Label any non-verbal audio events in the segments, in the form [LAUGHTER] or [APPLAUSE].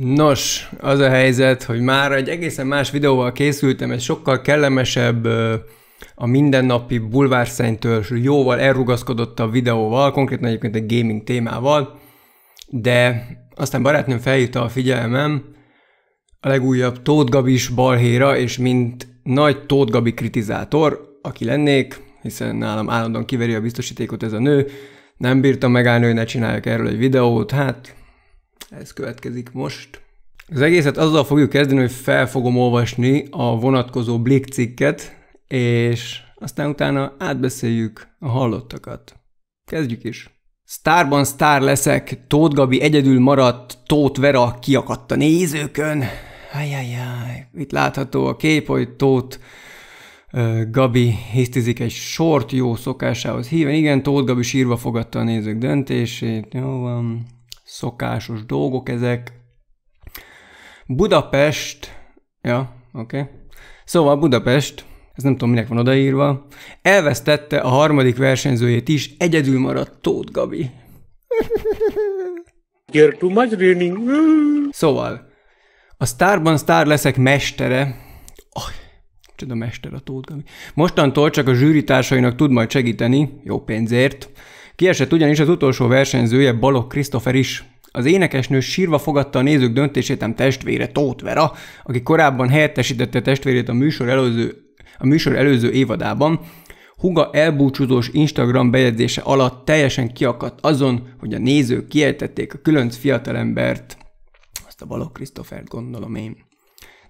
Nos, az a helyzet, hogy már egy egészen más videóval készültem, ez sokkal kellemesebb a mindennapi bulvárszánytől jóval elrugaszkodott a videóval, konkrétan egyébként egy gaming témával, de aztán barátnőm felhívta a figyelmem a legújabb Tóth Gabis balhéra, és mint nagy Tóth Gabi kritizátor, aki lennék, hiszen nálam állandóan kiveri a biztosítékot ez a nő, nem bírtam megállni, hogy ne csináljak erről egy videót, hát ez következik most. Az egészet azzal fogjuk kezdeni, hogy fel fogom olvasni a vonatkozó Blick cikket, és aztán utána átbeszéljük a hallottakat. Kezdjük is. Sztárban sztár leszek, Tóth Gabi egyedül maradt, Tóth Vera kiakadt a nézőkön. Ajajaj, itt látható a kép, hogy Tóth Gabi hisztizik egy sort jó szokásához híven. Igen, Tóth Gabi sírva fogadta a nézők döntését. Jó van szokásos dolgok ezek. Budapest, ja, oké. Okay. Szóval Budapest, ez nem tudom, minek van odaírva, elvesztette a harmadik versenyzőjét is, egyedül maradt Tóth Gabi. You're too much reading. Szóval, a Starban Star leszek mestere. Oh, csoda mester a Tóth Gabi. Mostantól csak a zsűri társainak tud majd segíteni, jó pénzért, Kiesett ugyanis az utolsó versenyzője Balok Christopher is. Az énekesnő sírva fogadta a nézők döntését nem testvére Tóth Vera, aki korábban helyettesítette testvérét a műsor előző, a műsor előző évadában, Huga elbúcsúzós Instagram bejegyzése alatt teljesen kiakadt azon, hogy a nézők kiejtették a különc fiatalembert. Azt a Balok Christopher gondolom én.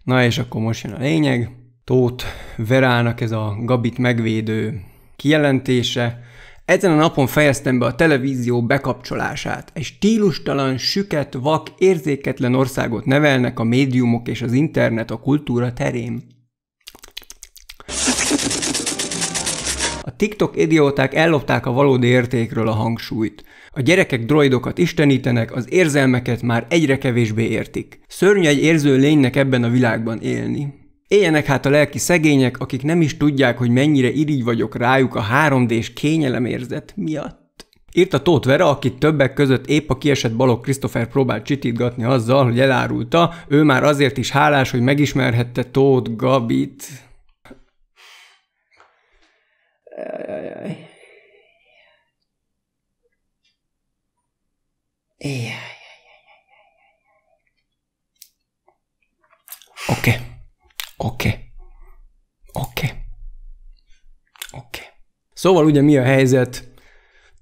Na és akkor most jön a lényeg. Tóth Verának ez a Gabit megvédő kijelentése, ezen a napon fejeztem be a televízió bekapcsolását. Egy stílustalan, süket, vak, érzéketlen országot nevelnek a médiumok és az internet a kultúra terén. A TikTok idióták ellopták a valódi értékről a hangsúlyt. A gyerekek droidokat istenítenek, az érzelmeket már egyre kevésbé értik. Szörnyű egy érző lénynek ebben a világban élni. Éljenek hát a lelki szegények, akik nem is tudják, hogy mennyire irigy vagyok rájuk a 3D-s kényelemérzet miatt. Írt a Tóth Vera, akit többek között épp a kiesett balok Christopher próbált csitítgatni azzal, hogy elárulta, ő már azért is hálás, hogy megismerhette Tóth Gabit. Jajajaj. Jajajaj. Oké. Okay. Oké. Oké. Oké. Szóval ugye mi a helyzet?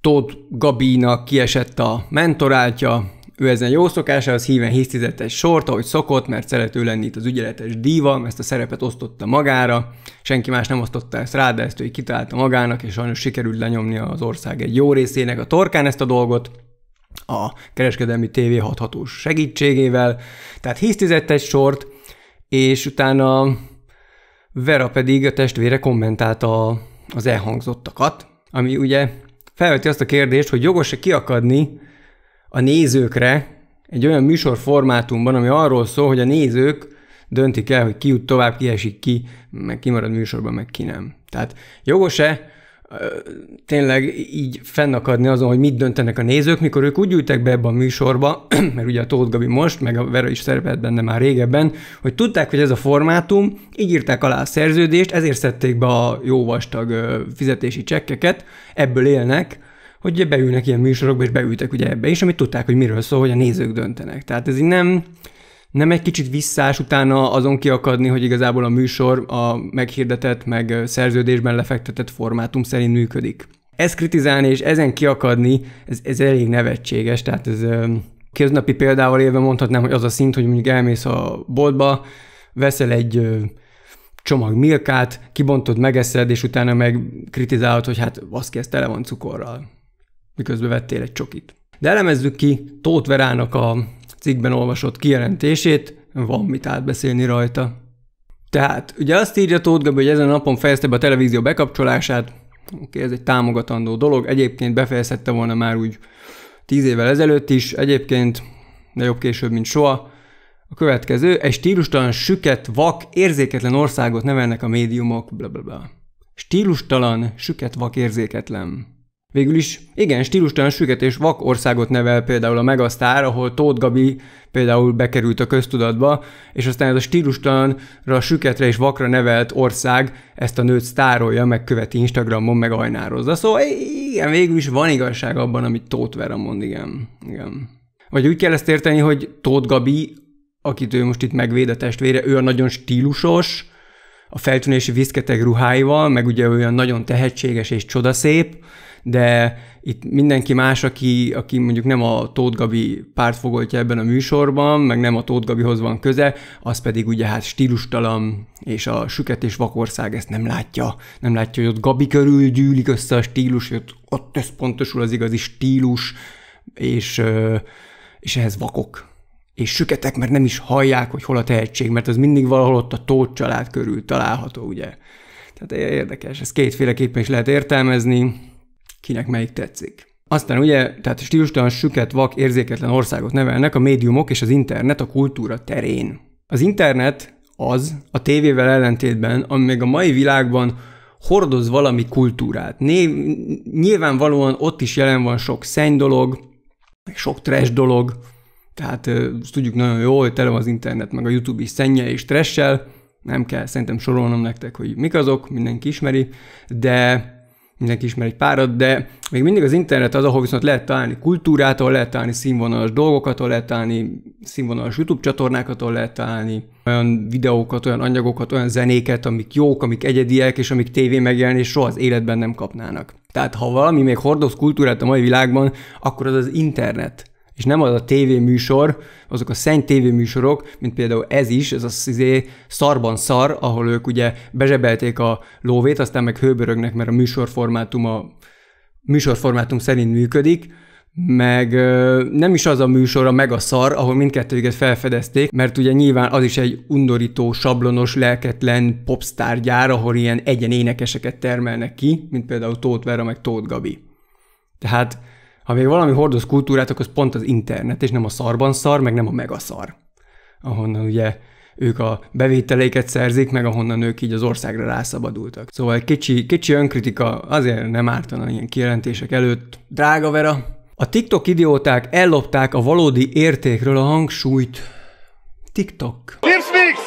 Tóth Gabinak kiesett a mentoráltja, ő ezen jó szokása, az híven hisztizett egy sort, ahogy szokott, mert szerető lenni itt az ügyeletes díva, ezt a szerepet osztotta magára, senki más nem osztotta ezt rá, de ezt ő kitalálta magának, és sajnos sikerült lenyomni az ország egy jó részének a torkán ezt a dolgot, a kereskedelmi TV hathatós segítségével. Tehát hisztizett egy sort, és utána Vera pedig a testvére kommentálta az elhangzottakat, ami ugye felveti azt a kérdést, hogy jogos-e kiakadni a nézőkre egy olyan műsor formátumban, ami arról szól, hogy a nézők döntik el, hogy ki jut tovább, ki esik ki, meg kimarad műsorban, meg ki nem. Tehát jogos-e tényleg így fennakadni azon, hogy mit döntenek a nézők, mikor ők úgy ültek be ebbe a műsorba, [CLEARS THROAT] mert ugye a Tóth Gabi most, meg a Vera is szerepelt benne már régebben, hogy tudták, hogy ez a formátum, így írták alá a szerződést, ezért szedték be a jó vastag fizetési csekkeket, ebből élnek, hogy beülnek ilyen műsorokba, és beültek ugye ebbe is, amit tudták, hogy miről szól, hogy a nézők döntenek. Tehát ez így nem, nem egy kicsit visszás utána azon kiakadni, hogy igazából a műsor a meghirdetett, meg szerződésben lefektetett formátum szerint működik. Ezt kritizálni és ezen kiakadni, ez, ez elég nevetséges, tehát ez köznapi példával élve mondhatnám, hogy az a szint, hogy mondjuk elmész a boltba, veszel egy csomag milkát, kibontod, megeszed, és utána meg kritizálod, hogy hát baszki, ez tele van cukorral, miközben vettél egy csokit. De elemezzük ki Tóth Verának a cikkben olvasott kijelentését, van mit átbeszélni rajta. Tehát, ugye azt írja Tóth Gabi, hogy ezen a napon fejezte be a televízió bekapcsolását, oké, okay, ez egy támogatandó dolog, egyébként befejezhette volna már úgy tíz évvel ezelőtt is, egyébként, de jobb később, mint soha. A következő, egy stílustalan, süket, vak, érzéketlen országot nevelnek a médiumok, blablabla. Stílustalan, süket, vak, érzéketlen. Végül is igen, stílustalan süket és vak országot nevel például a Megasztár, ahol Tóth Gabi például bekerült a köztudatba, és aztán ez a stílustalanra, süketre és vakra nevelt ország ezt a nőt sztárolja, meg követi Instagramon, meg ajnározza. Szóval igen, végül is van igazság abban, amit Tóth Vera mond, igen. igen. Vagy úgy kell ezt érteni, hogy Tóth Gabi, akit ő most itt megvéd a testvére, ő a nagyon stílusos, a feltűnési viszketeg ruháival, meg ugye olyan nagyon tehetséges és csodaszép, de itt mindenki más, aki, aki mondjuk nem a Tóth Gabi pártfogoltja ebben a műsorban, meg nem a Tóth Gabihoz van köze, az pedig ugye hát stílustalan, és a süket és vakország ezt nem látja. Nem látja, hogy ott Gabi körül gyűlik össze a stílus, hogy ott, ott összpontosul az igazi stílus, és, és ehhez vakok és süketek, mert nem is hallják, hogy hol a tehetség, mert az mindig valahol ott a Tóth család körül található, ugye. Tehát érdekes, ezt kétféleképpen is lehet értelmezni kinek melyik tetszik. Aztán ugye, tehát stílustalan, süket, vak, érzéketlen országot nevelnek a médiumok és az internet a kultúra terén. Az internet az a tévével ellentétben, ami még a mai világban hordoz valami kultúrát. Né- nyilvánvalóan ott is jelen van sok szenny dolog, sok trash dolog, tehát ezt tudjuk nagyon jól, hogy tele van az internet, meg a YouTube is szennyel és tressel, nem kell szerintem sorolnom nektek, hogy mik azok, mindenki ismeri, de mindenki ismer egy párat, de még mindig az internet az, ahol viszont lehet találni kultúrát, ahol lehet találni színvonalas dolgokat, ahol lehet találni színvonalas YouTube csatornákat, ahol lehet találni olyan videókat, olyan anyagokat, olyan zenéket, amik jók, amik egyediek, és amik tévé megjelenés soha az életben nem kapnának. Tehát ha valami még hordoz kultúrát a mai világban, akkor az az internet és nem az a tévéműsor, azok a szenny tévéműsorok, mint például ez is, ez az izé szarban szar, ahol ők ugye bezsebelték a lóvét, aztán meg hőbörögnek, mert a műsorformátum a műsorformátum szerint működik, meg nem is az a műsor a szar, ahol mindkettőjüket felfedezték, mert ugye nyilván az is egy undorító, sablonos, lelketlen popstar gyár, ahol ilyen egyen énekeseket termelnek ki, mint például Tóth Vera, meg Tóth Gabi. Tehát ha még valami hordoz kultúrát, akkor az pont az internet, és nem a szarban szar, meg nem a megaszar. Ahonnan ugye ők a bevételeiket szerzik, meg ahonnan ők így az országra rászabadultak. Szóval kicsi, kicsi önkritika azért nem ártana ilyen kijelentések előtt. Drága Vera, a TikTok idióták ellopták a valódi értékről a hangsúlyt. TikTok.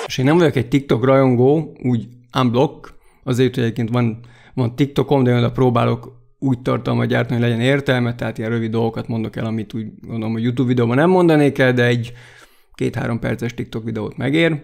És én nem vagyok egy TikTok rajongó, úgy unblock, azért, hogy egyébként van, van TikTokom, de én oda próbálok úgy a gyártani, hogy legyen értelme, tehát ilyen rövid dolgokat mondok el, amit úgy gondolom, hogy YouTube videóban nem mondanék el, de egy két-három perces TikTok videót megér.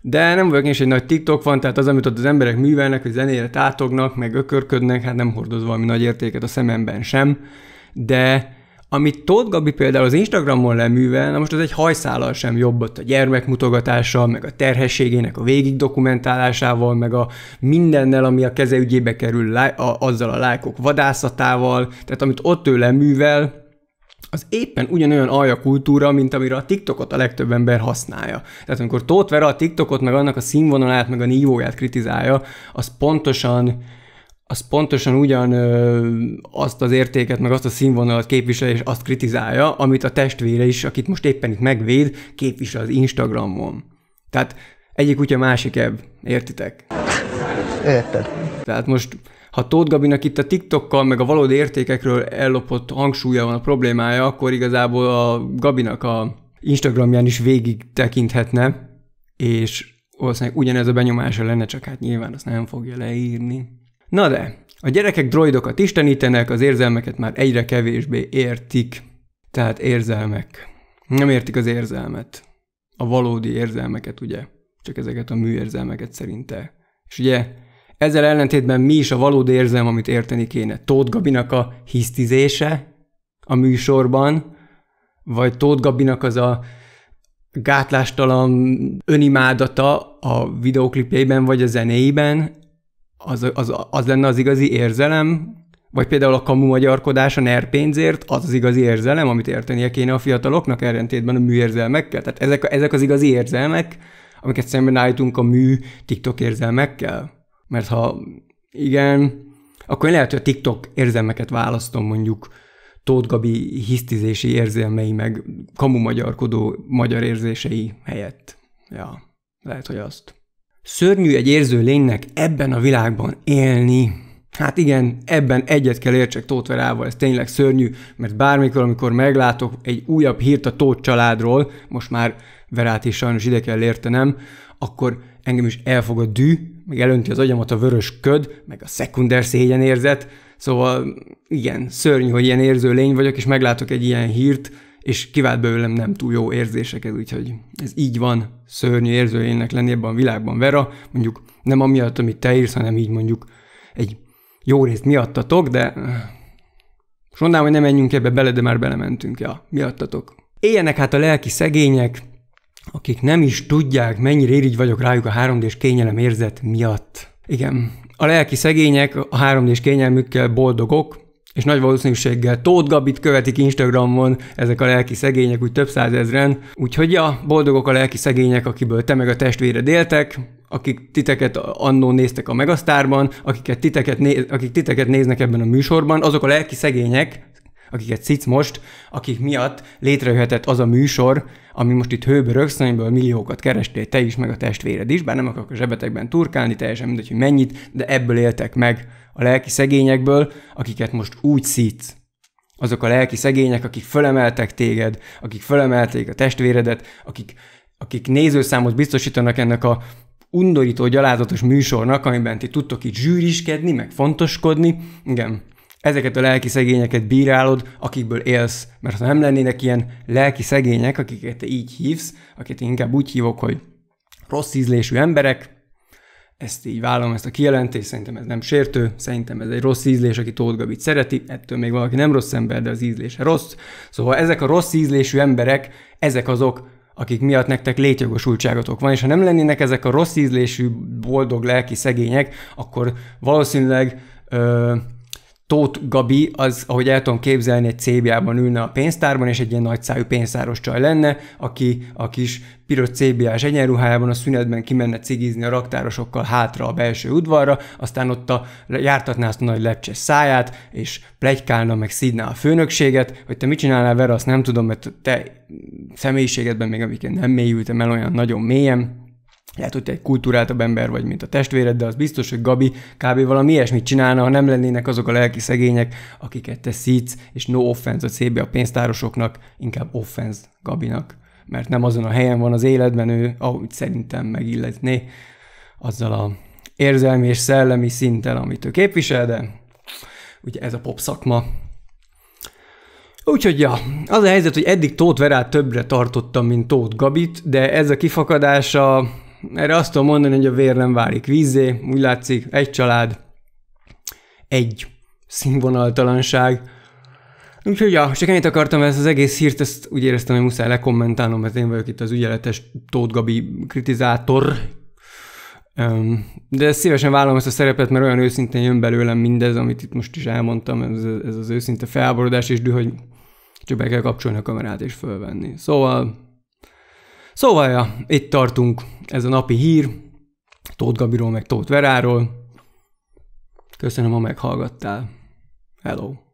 De nem vagyok én is egy nagy TikTok van, tehát az, amit ott az emberek művelnek, hogy zenére tátognak, meg ökörködnek, hát nem hordoz valami nagy értéket a szememben sem, de amit Tóth Gabi például az Instagramon leművel, na most az egy hajszállal sem jobb ott a gyermekmutogatással, meg a terhességének a végig dokumentálásával, meg a mindennel, ami a keze ügyébe kerül, a, azzal a lájkok vadászatával, tehát amit ott ő leművel, az éppen ugyanolyan alja kultúra, mint amire a TikTokot a legtöbb ember használja. Tehát amikor Tóth Vera a TikTokot, meg annak a színvonalát, meg a nívóját kritizálja, az pontosan az pontosan ugyan ö, azt az értéket, meg azt a színvonalat képvisel, és azt kritizálja, amit a testvére is, akit most éppen itt megvéd, képvisel az Instagramon. Tehát egyik kutya másik ebb, értitek? Érted. Tehát most, ha Tóth Gabinak itt a TikTokkal, meg a valódi értékekről ellopott hangsúlya van a problémája, akkor igazából a Gabinak a Instagramján is végig tekinthetne, és valószínűleg ugyanez a benyomása lenne, csak hát nyilván azt nem fogja leírni. Na de, a gyerekek droidokat istenítenek, az érzelmeket már egyre kevésbé értik. Tehát érzelmek. Nem értik az érzelmet. A valódi érzelmeket, ugye? Csak ezeket a műérzelmeket szerinte. És ugye ezzel ellentétben mi is a valódi érzelm, amit érteni kéne? Tóth Gabinak a hisztizése a műsorban, vagy Tóth Gabinak az a gátlástalan önimádata a videoklipjében vagy a zenéiben, az, az, az lenne az igazi érzelem, vagy például a kamu magyarkodás a NER pénzért, az az igazi érzelem, amit értenie kéne a fiataloknak ellentétben a műérzelmekkel. Tehát ezek, ezek az igazi érzelmek, amiket szemben állítunk a mű TikTok érzelmekkel. Mert ha igen, akkor lehet, hogy a TikTok érzelmeket választom mondjuk Tóth Gabi hisztizési érzelmei, meg kamu magyarkodó magyar érzései helyett. Ja, lehet, hogy azt. Szörnyű egy érző lénynek ebben a világban élni. Hát igen, ebben egyet kell értsek Tóth Verával, ez tényleg szörnyű, mert bármikor, amikor meglátok egy újabb hírt a Tóth családról, most már Verát is sajnos ide kell értenem, akkor engem is elfog a dű, meg elönti az agyamat a vörös köd, meg a szekunder érzet, szóval igen, szörnyű, hogy ilyen érző lény vagyok, és meglátok egy ilyen hírt, és kivált belőlem nem túl jó érzéseket, úgyhogy ez így van, szörnyű érzőjének lenni ebben a világban, Vera, mondjuk nem amiatt, amit te írsz, hanem így mondjuk egy jó részt miattatok, de most mondanám, hogy nem menjünk ebbe bele, de már belementünk, ja, miattatok. Éljenek hát a lelki szegények, akik nem is tudják, mennyire irigy vagyok rájuk a 3 d kényelem érzet miatt. Igen, a lelki szegények a 3 d kényelmükkel boldogok, és nagy valószínűséggel Tóth Gabit követik Instagramon ezek a lelki szegények, úgy több százezren. Úgyhogy ja, boldogok a lelki szegények, akiből te meg a testvéred éltek, akik titeket annó néztek a Megasztárban, akiket titeket néz, akik titeket néznek ebben a műsorban, azok a lelki szegények, akiket szitsz most, akik miatt létrejöhetett az a műsor, ami most itt hőbe rögszönyből milliókat kerestél te is, meg a testvéred is, bár nem akarok a zsebetekben turkálni, teljesen mindegy, hogy mennyit, de ebből éltek meg a lelki szegényekből, akiket most úgy szítsz. Azok a lelki szegények, akik fölemeltek téged, akik fölemelték a testvéredet, akik, akik nézőszámot biztosítanak ennek a undorító, gyalázatos műsornak, amiben ti tudtok itt zsűriskedni, meg fontoskodni. Igen, ezeket a lelki szegényeket bírálod, akikből élsz. Mert ha nem lennének ilyen lelki szegények, akiket te így hívsz, akiket inkább úgy hívok, hogy rossz ízlésű emberek, ezt így vállom, ezt a kijelentést, szerintem ez nem sértő, szerintem ez egy rossz ízlés, aki Tóth Gabit szereti, ettől még valaki nem rossz ember, de az ízlése rossz. Szóval ezek a rossz ízlésű emberek, ezek azok, akik miatt nektek létjogosultságotok van, és ha nem lennének ezek a rossz ízlésű, boldog lelki szegények, akkor valószínűleg ö, Tóth Gabi az, ahogy el tudom képzelni, egy cébjában ülne a pénztárban, és egy ilyen nagyszájú pénztáros csaj lenne, aki a kis piros CBA-s egyenruhájában a szünetben kimenne cigizni a raktárosokkal hátra a belső udvarra, aztán ott a, jártatná azt a nagy lepcses száját, és plegykálna, meg szídná a főnökséget, hogy te mit csinálnál vele, azt nem tudom, mert te személyiségedben még amiket nem mélyültem el olyan nagyon mélyen, lehet, hogy te egy kultúráltabb ember vagy, mint a testvéred, de az biztos, hogy Gabi kb. valami ilyesmit csinálna, ha nem lennének azok a lelki szegények, akiket te szítsz, és no offense a CB a pénztárosoknak, inkább offense Gabinak, mert nem azon a helyen van az életben ő, ahogy szerintem megilletné azzal a érzelmi és szellemi szinten, amit ő képvisel, de ugye ez a pop szakma, Úgyhogy ja, az a helyzet, hogy eddig Tóth Verát többre tartottam, mint Tóth Gabit, de ez a kifakadása erre azt tudom mondani, hogy a vér nem válik vízé, úgy látszik, egy család, egy színvonaltalanság. Úgyhogy ja, csak ennyit akartam ezt az egész hírt, ezt úgy éreztem, hogy muszáj lekommentálnom, mert én vagyok itt az ügyeletes Tóth Gabi kritizátor. De szívesen vállalom ezt a szerepet, mert olyan őszintén jön belőlem mindez, amit itt most is elmondtam, ez, ez az őszinte felborodás és düh, hogy csak be kell kapcsolni a kamerát és fölvenni. Szóval Szóval, ja, itt tartunk, ez a napi hír, Tóth Gabiról, meg Tóth Veráról. Köszönöm, ha meghallgattál. Hello!